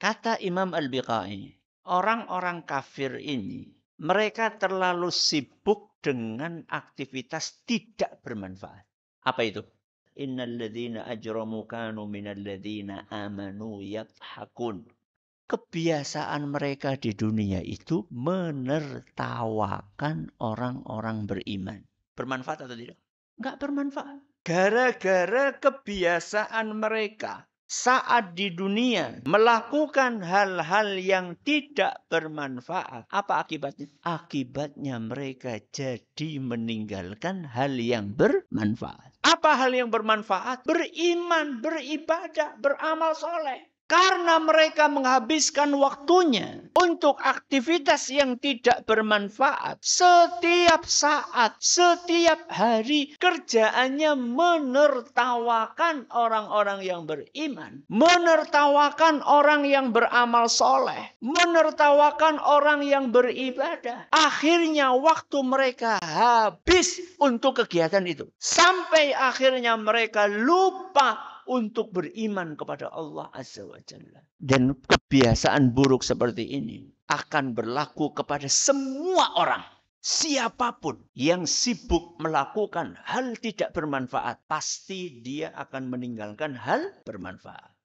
Kata Imam Al-Biqai, orang-orang kafir ini, mereka terlalu sibuk dengan aktivitas tidak bermanfaat. Apa itu? Innalladzina ajramu kanu minalladzina amanu yathakun. Kebiasaan mereka di dunia itu menertawakan orang-orang beriman. Bermanfaat atau tidak? Enggak bermanfaat. Gara-gara kebiasaan mereka saat di dunia melakukan hal-hal yang tidak bermanfaat, apa akibatnya? Akibatnya mereka jadi meninggalkan hal yang bermanfaat. Apa hal yang bermanfaat? Beriman, beribadah, beramal soleh. Karena mereka menghabiskan waktunya untuk aktivitas yang tidak bermanfaat. Setiap saat, setiap hari kerjaannya menertawakan orang-orang yang beriman. Menertawakan orang yang beramal soleh. Menertawakan orang yang beribadah. Akhirnya waktu mereka habis untuk kegiatan itu. Sampai akhirnya mereka lupa untuk beriman kepada Allah Azza wa Jalla. Dan kebiasaan buruk seperti ini akan berlaku kepada semua orang. Siapapun yang sibuk melakukan hal tidak bermanfaat, pasti dia akan meninggalkan hal bermanfaat.